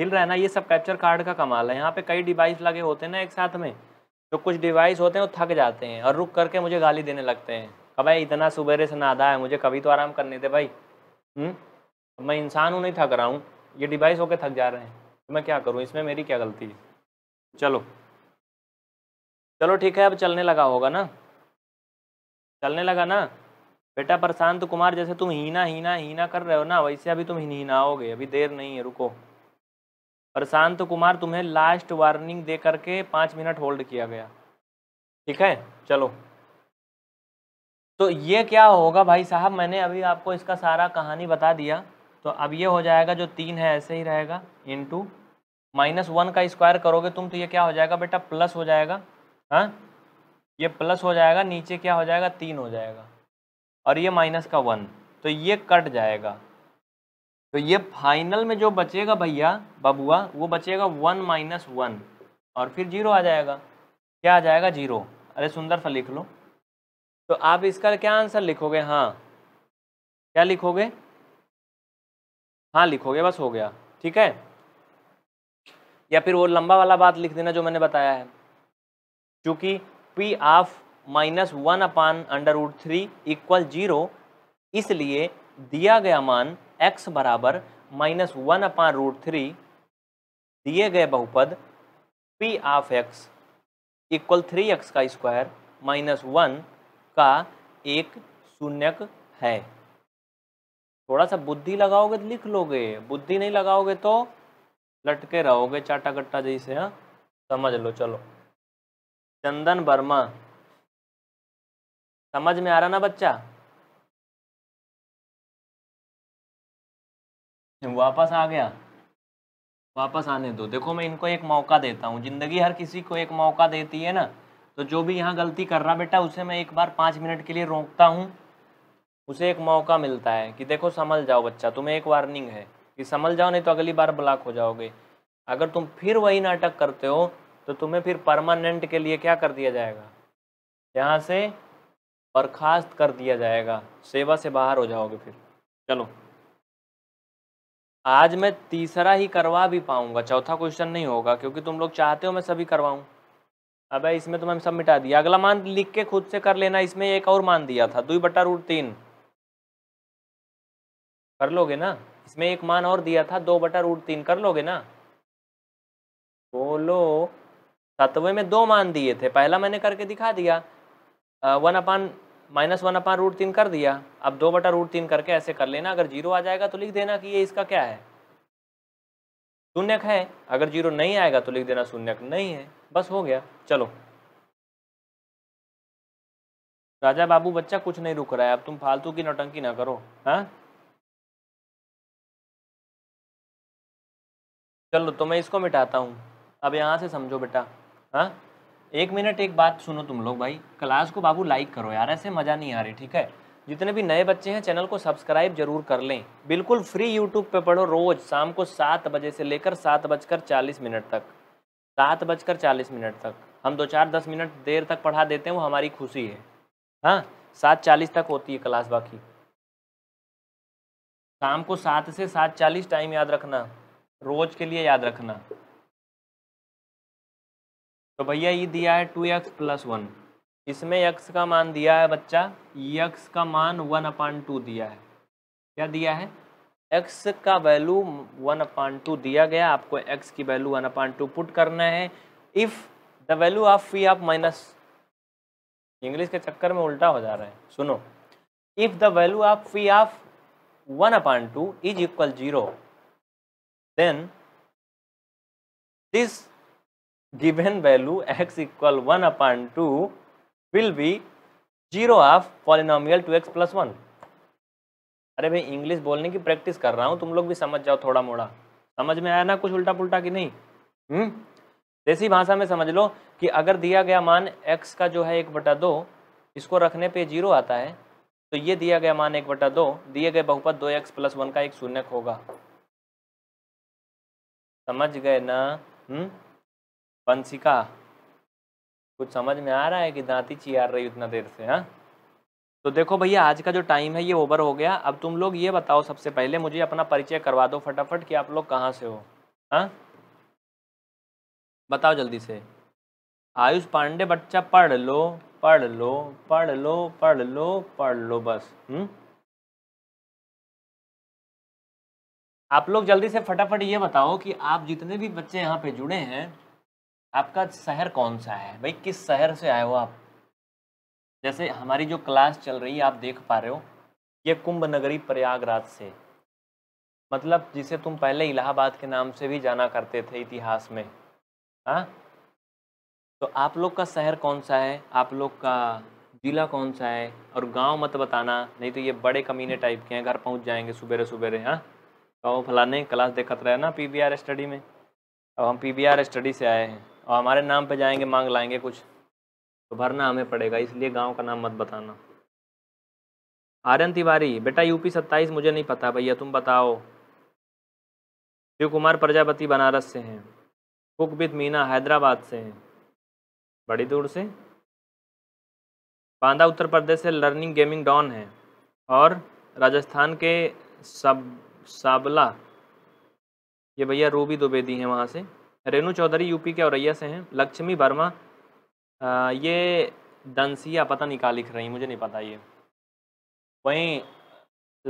हिल रहा है ना ये सब कैप्चर कार्ड का कमाल है यहाँ पे कई डिवाइस लगे होते हैं ना एक साथ में तो कुछ डिवाइस होते हैं वो थक जाते हैं और रुक करके मुझे गाली देने लगते हैं कब भाई इतना सवेरे से नादा है मुझे कभी तो आराम करने दे भाई हुँ? हम्म? मैं इंसान हूँ नहीं थक रहा हूँ ये डिवाइस होकर थक जा रहे हैं तो मैं क्या करूँ इसमें मेरी क्या गलती है चलो चलो ठीक है अब चलने लगा होगा ना चलने लगा ना बेटा प्रशांत कुमार जैसे तुम हीना हीना हीना कर रहे हो ना वैसे अभी तुम हीनाओगे अभी देर नहीं है रुको प्रशांत कुमार तुम्हें लास्ट वार्निंग दे करके पाँच मिनट होल्ड किया गया ठीक है चलो तो ये क्या होगा भाई साहब मैंने अभी आपको इसका सारा कहानी बता दिया तो अब ये हो जाएगा जो तीन है ऐसे ही रहेगा इन टू माइनस वन का स्क्वायर करोगे तुम तो ये क्या हो जाएगा बेटा प्लस हो जाएगा हाँ ये प्लस हो जाएगा नीचे क्या हो जाएगा तीन हो जाएगा और ये माइनस का वन तो ये कट जाएगा तो ये फाइनल में जो बचेगा भैया बबुआ वो बचेगा वन माइनस वन और फिर जीरो आ जाएगा क्या आ जाएगा जीरो अरे सुंदर सा लिख लो तो आप इसका क्या आंसर लिखोगे हाँ क्या लिखोगे हाँ लिखोगे बस हो गया ठीक है या फिर वो लंबा वाला बात लिख देना जो मैंने बताया है क्योंकि p of minus one upon under root three equal zero इसलिए दिया गया मान x बराबर minus one upon root three दिए गए बहुपद p ऑफ x इक्वल थ्री एक्स का स्क्वायर माइनस वन का एक शून्यक है थोड़ा सा बुद्धि लगाओगे तो लिख लोगे बुद्धि नहीं लगाओगे तो लटके रहोगे चाटा कट्टा जैसे हाँ समझ लो चलो चंदन वर्मा समझ में आ रहा ना बच्चा वापस आ गया वापस आने दो देखो मैं इनको एक मौका देता हूँ जिंदगी हर किसी को एक मौका देती है ना तो जो भी यहाँ गलती कर रहा बेटा उसे मैं एक बार पाँच मिनट के लिए रोकता हूँ उसे एक मौका मिलता है कि देखो समझ जाओ बच्चा तुम्हें एक वार्निंग है कि समझ जाओ नहीं तो अगली बार ब्लॉक हो जाओगे अगर तुम फिर वही नाटक करते हो तो तुम्हें फिर परमानेंट के लिए क्या कर दिया जाएगा यहाँ से बर्खास्त कर दिया जाएगा सेवा से बाहर हो जाओगे फिर चलो आज मैं तीसरा ही करवा भी पाऊंगा चौथा क्वेश्चन नहीं होगा क्योंकि तुम लोग चाहते हो मैं सभी करवाऊं अब इसमें तुम्हें तो सब मिटा दिया अगला मान लिख के खुद से कर लेना इसमें एक और मान दिया था दुई बटा रूट तीन कर लोगे ना इसमें एक मान और दिया था दो बटा रूट तीन कर लोगे ना बोलो सातवें में दो मान दिए थे पहला मैंने करके दिखा दिया one upon minus one upon root तीन कर दिया अब दो बटा रूट तीन करके ऐसे कर लेना अगर जीरो आ जाएगा तो लिख देना कि ये इसका क्या है शून्यक है अगर जीरो नहीं आएगा तो लिख देना शून्यक नहीं है बस हो गया चलो राजा बाबू बच्चा कुछ नहीं रुक रहा है अब तुम फालतू की नौटंकी ना करो हाँ चलो तो मैं इसको मिटाता हूँ अब यहाँ से समझो बेटा हाँ एक मिनट एक बात सुनो तुम लोग भाई क्लास को बाबू लाइक करो यार ऐसे मज़ा नहीं आ रही ठीक है जितने भी नए बच्चे हैं चैनल को सब्सक्राइब जरूर कर लें बिल्कुल फ्री यूट्यूब पे पढ़ो रोज़ शाम को सात बजे से लेकर सात बजकर चालीस मिनट तक सात बजकर चालीस मिनट तक हम दो चार दस मिनट देर तक पढ़ा देते हैं वो हमारी खुशी है हाँ सात चालीस तक होती है क्लास बाकी शाम को सात से सात चालीस टाइम याद रखना रोज़ के लिए याद रखना तो भैया ये दिया है टू एक्स प्लस वन इसमें यक्स का मान दिया है बच्चा यक्स का मान वन अपान टू दिया है क्या दिया है एक्स का वैल्यू वन अपान टू दिया गया आपको एक्स की value one upon two put करना है if the value of p of minus English के चक्कर में उल्टा हो जा रहा है सुनो if the value of p of one upon two is equal zero then this given value x equal 1 upon 2 will be 0 of polynomial 2x plus 1 अरे भाई इंग्लिश बोलने की प्रैक्टिस कर रहा हूँ तुम लोग भी समझ जाओ थोड़ा मोड़ा समझ में आया ना कुछ उल्टा पुल्टा कि नहीं हम्म देसी भाषा में समझ लो कि अगर दिया गया मान x का जो है एक बटा दो इसको रखने पे जीरो आता है तो ये दिया गया मान एक बटा दो दिए गए बहुपद दो एक्स प्लस वन का एक शून्यक होगा समझ गए ना हम्म वंशिका कुछ समझ में आ रहा है कि दाँती चियार रही उतना देर से हाँ तो देखो भैया आज का जो टाइम है ये ओवर हो गया अब तुम लोग ये बताओ सबसे पहले मुझे अपना परिचय करवा दो फटाफट कि आप लोग कहाँ से हो हाँ बताओ जल्दी से आयुष पांडे बच्चा पढ़ लो पढ़ लो पढ़ लो पढ़ लो पढ़ लो बस हम्म आप लोग जल्दी से फटाफट ये बताओ कि आप जितने भी बच्चे यहाँ पे जुड़े हैं आपका शहर कौन सा है भाई किस शहर से आए हो आप जैसे हमारी जो क्लास चल रही है आप देख पा रहे हो ये कुंभ नगरी प्रयागराज से मतलब जिसे तुम पहले इलाहाबाद के नाम से भी जाना करते थे इतिहास में हाँ तो आप लोग का शहर कौन सा है आप लोग का जिला कौन सा है और गांव मत बताना नहीं तो ये बड़े कमीने टाइप के हैं घर पहुंच जाएंगे सुबेरे सुबेरे हाँ कहो फलाने क्लास देखत रहे ना पी स्टडी में अब हम पी स्टडी से आए हैं और हमारे नाम पर जाएंगे मांग लाएंगे कुछ तो भरना हमें पड़ेगा इसलिए गांव का नाम मत बताना आर्यन तिवारी बेटा यूपी सत्ताईस मुझे नहीं पता भैया तुम बताओ शिव कुमार प्रजापति बनारस से हैं कुकबित मीना हैदराबाद से हैं बड़ी दूर से बांदा उत्तर प्रदेश से लर्निंग गेमिंग डॉन है और राजस्थान के सब साबला ये भैया रूबी द्विवेदी हैं वहाँ से रेणु चौधरी यूपी के औरैया से हैं लक्ष्मी वर्मा ये दंसिया पता नहीं लिख रही मुझे नहीं पता ये वहीं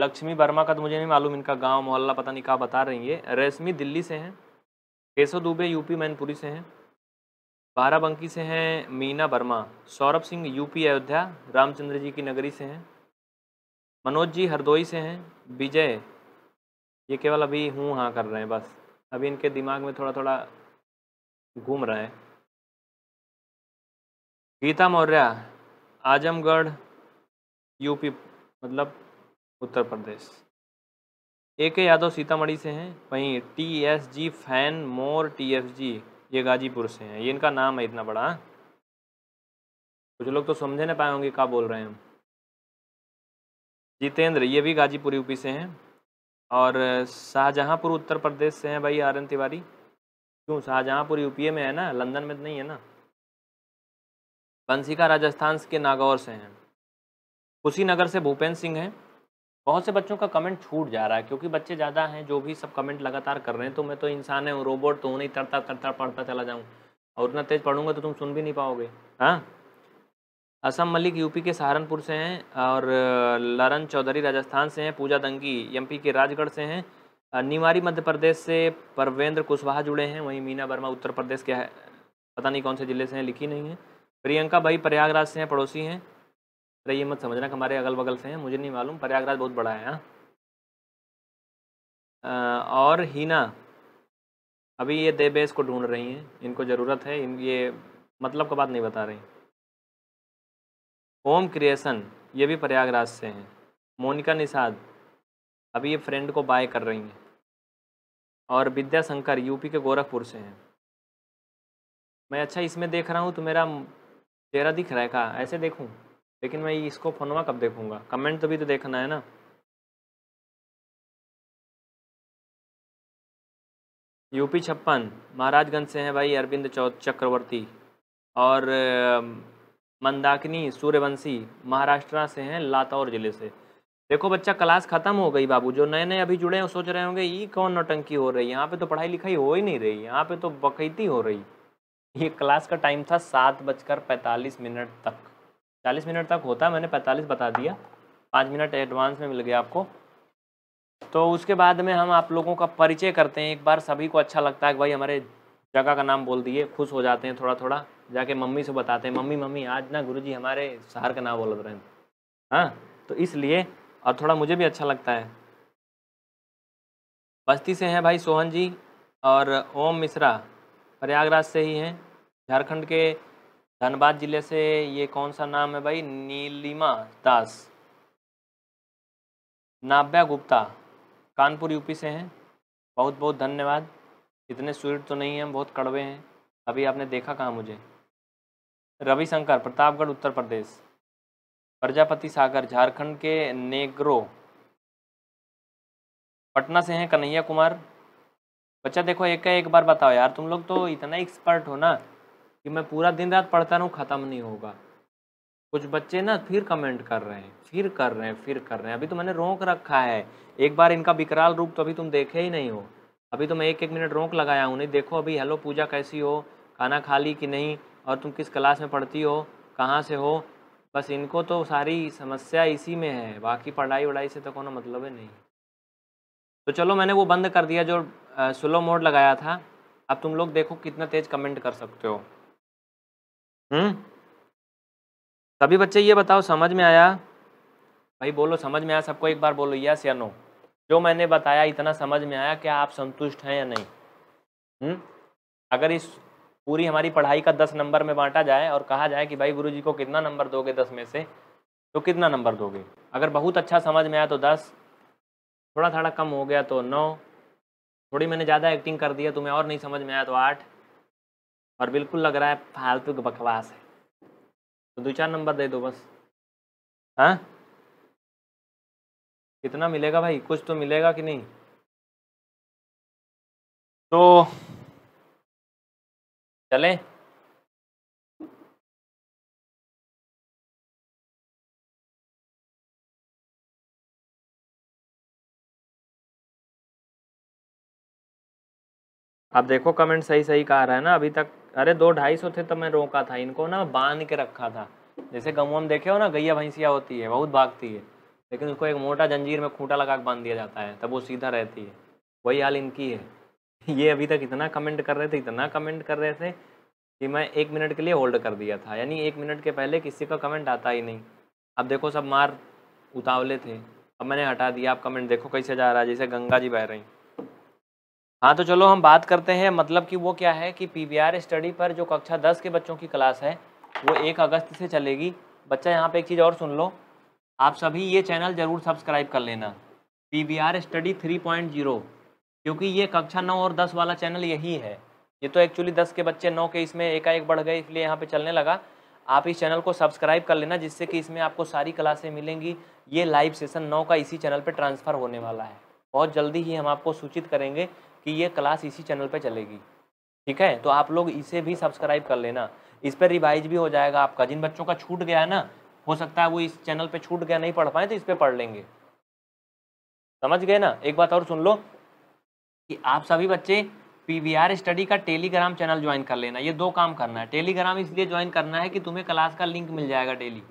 लक्ष्मी वर्मा का तो मुझे नहीं मालूम इनका गांव मोहल्ला पता नहीं कहाँ बता रही है रेशमी दिल्ली से हैं केशव दुबे यूपी मैनपुरी से हैं बाराबंकी से हैं मीना वर्मा सौरभ सिंह यूपी अयोध्या रामचंद्र जी की नगरी से हैं मनोज जी हरदोई से हैं विजय ये केवल अभी हूँ हाँ कर रहे हैं बस अभी इनके दिमाग में थोड़ा थोड़ा घूम रहा है गीता मौर्य आजमगढ़ यूपी मतलब उत्तर प्रदेश ए के यादव सीतामढ़ी से हैं वहीं T S G fan more T S G ये गाजीपुर से हैं ये इनका नाम है इतना बड़ा कुछ लोग तो समझे नहीं पाए होंगे क्या बोल रहे हैं हम जितेंद्र ये भी गाजीपुर यूपी से हैं और शाहजहाँपुर उत्तर प्रदेश से हैं भाई आर्यन तिवारी क्यों शाहजहाँपुर यूपीए में है ना लंदन में नहीं है ना बंसिका राजस्थान के नागौर से हैं कुशीनगर से भूपेंद्र सिंह हैं बहुत से बच्चों का कमेंट छूट जा रहा है क्योंकि बच्चे ज़्यादा हैं जो भी सब कमेंट लगातार कर रहे हैं तो मैं तो इंसान है रोबोट तो उन्हें नहीं तरता तरता पढ़ता चला जाऊँ और उतना तेज़ पढ़ूंगा तो तुम सुन भी नहीं पाओगे हाँ असम मलिक यूपी के सहारनपुर से हैं और लरन चौधरी राजस्थान से हैं पूजा दंगी एमपी के राजगढ़ से हैं निवारी मध्य प्रदेश से परवेंद्र कुशवाहा जुड़े हैं वहीं मीना वर्मा उत्तर प्रदेश के है पता नहीं कौन से ज़िले से हैं लिखी नहीं है प्रियंका भाई प्रयागराज से हैं पड़ोसी हैं अरे ये मत समझना कि हमारे अगल बगल से हैं मुझे नहीं मालूम प्रयागराज बहुत बड़ा है यहाँ और हीना अभी ये देवेश को ढूंढ रही हैं इनको ज़रूरत है इन ये मतलब का बात नहीं बता रही होम क्रिएशन ये भी प्रयागराज से हैं मोनिका निषाद अभी ये फ्रेंड को बाय कर रही हैं और विद्याशंकर यूपी के गोरखपुर से हैं मैं अच्छा इसमें देख रहा हूँ तो मेरा चेहरा दिख रहा है का ऐसे देखूँ लेकिन मैं इसको फोनवा कब देखूँगा कमेंट तो भी तो देखना है ना यूपी छप्पन महाराजगंज से हैं भाई अरविंद चौ चक्रवर्ती और मंदाकिनी सूर्यवंशी महाराष्ट्र से हैं लातौर जिले से देखो बच्चा क्लास खत्म हो गई बाबू जो नए नए अभी जुड़े हैं सोच रहे होंगे ये कौन नौटंकी हो रही है यहाँ पे तो पढ़ाई लिखाई हो ही नहीं रही यहाँ पे तो बकैती हो रही ये क्लास का टाइम था सात बजकर पैंतालीस मिनट तक चालीस मिनट तक होता मैंने पैंतालीस बता दिया पाँच मिनट एडवांस में मिल गया आपको तो उसके बाद में हम आप लोगों का परिचय करते हैं एक बार सभी को अच्छा लगता है कि भाई हमारे जगह का नाम बोल दिए खुश हो जाते हैं थोड़ा थोड़ा जाके मम्मी से बताते हैं मम्मी मम्मी आज ना गुरुजी हमारे शहर का नाम बोल रहे हैं हाँ तो इसलिए और थोड़ा मुझे भी अच्छा लगता है बस्ती से हैं भाई सोहन जी और ओम मिश्रा प्रयागराज से ही हैं झारखंड के धनबाद जिले से ये कौन सा नाम है भाई नीलिमा दास नाभ्या गुप्ता कानपुर यूपी से हैं बहुत बहुत धन्यवाद इतने स्वीट तो नहीं हैं बहुत कड़वे हैं अभी आपने देखा कहाँ मुझे रविशंकर प्रतापगढ़ उत्तर प्रदेश प्रजापति सागर झारखंड के नेग्रो पटना से हैं कन्हैया कुमार बच्चा देखो एक का एक बार बताओ यार तुम लोग तो इतना एक्सपर्ट हो ना कि मैं पूरा दिन रात पढ़ता रहूँ ख़त्म नहीं होगा कुछ बच्चे ना फिर कमेंट कर रहे हैं फिर कर रहे हैं फिर कर रहे हैं अभी तो मैंने रोक रखा है एक बार इनका विकराल रूप तो अभी तुम देखे ही नहीं हो अभी तो मैं एक एक मिनट रोक लगाया हूँ नहीं देखो अभी हेलो पूजा कैसी हो खाना खा ली कि नहीं और तुम किस क्लास में पढ़ती हो कहाँ से हो बस इनको तो सारी समस्या इसी में है बाकी पढ़ाई वढ़ाई से तो कोई मतलब है नहीं तो चलो मैंने वो बंद कर दिया जो स्लो मोड लगाया था अब तुम लोग देखो कितना तेज कमेंट कर सकते हो हम्म सभी बच्चे ये बताओ समझ में आया भाई बोलो समझ में आया सबको एक बार बोलो यस या नो जो मैंने बताया इतना समझ में आया क्या आप संतुष्ट हैं या नहीं हम्म अगर इस पूरी हमारी पढ़ाई का दस नंबर में बांटा जाए और कहा जाए कि भाई गुरु जी को कितना नंबर दोगे दस में से तो कितना नंबर दोगे अगर बहुत अच्छा समझ में आया तो दस थोड़ा थोड़ा कम हो गया तो नौ थोड़ी मैंने ज़्यादा एक्टिंग कर दिया तुम्हें तो और नहीं समझ में आया तो आठ और बिल्कुल लग रहा है फालतू बकवास है तो दो चार नंबर दे दो बस हाँ कितना मिलेगा भाई कुछ तो मिलेगा कि नहीं तो चलें आप देखो कमेंट सही सही कह रहा है ना अभी तक अरे दो ढाई सौ थे तब तो मैं रोका था इनको ना बांध के रखा था जैसे गमुम देखे हो ना गैया भैंसिया होती है बहुत भागती है लेकिन उसको एक मोटा जंजीर में खूंटा लगा के बांध दिया जाता है तब वो सीधा रहती है वही हाल इनकी है ये अभी तक इतना कमेंट कर रहे थे इतना कमेंट कर रहे थे कि मैं एक मिनट के लिए होल्ड कर दिया था यानी एक मिनट के पहले किसी का कमेंट आता ही नहीं अब देखो सब मार उतावले थे अब मैंने हटा दिया आप कमेंट देखो कैसे जा रहा है जैसे गंगा जी बह रही हाँ तो चलो हम बात करते हैं मतलब कि वो क्या है कि आर स्टडी पर जो कक्षा दस के बच्चों की क्लास है वो एक अगस्त से चलेगी बच्चा यहाँ पे एक चीज़ और सुन लो आप सभी ये चैनल ज़रूर सब्सक्राइब कर लेना R study three point zero क्योंकि ये कक्षा नौ और दस वाला चैनल यही है ये तो एक्चुअली दस के बच्चे नौ के इसमें एकाएक बढ़ गए इसलिए यहाँ पे चलने लगा आप इस चैनल को सब्सक्राइब कर लेना जिससे कि इसमें आपको सारी क्लासें मिलेंगी ये लाइव सेशन नौ का इसी चैनल पर ट्रांसफ़र होने वाला है बहुत जल्दी ही हम आपको सूचित करेंगे कि ये क्लास इसी चैनल पर चलेगी ठीक है तो आप लोग इसे भी सब्सक्राइब कर लेना इस पर रिवाइज भी हो जाएगा आपका जिन बच्चों का छूट गया है ना हो सकता है वो इस चैनल पे छूट गया नहीं पढ़ पाए तो इस पर पढ़ लेंगे समझ गए ना एक बात और सुन लो कि आप सभी बच्चे पीवीआर स्टडी का टेलीग्राम चैनल ज्वाइन कर लेना ये दो काम करना है टेलीग्राम इसलिए ज्वाइन करना है कि तुम्हें क्लास का लिंक मिल जाएगा डेली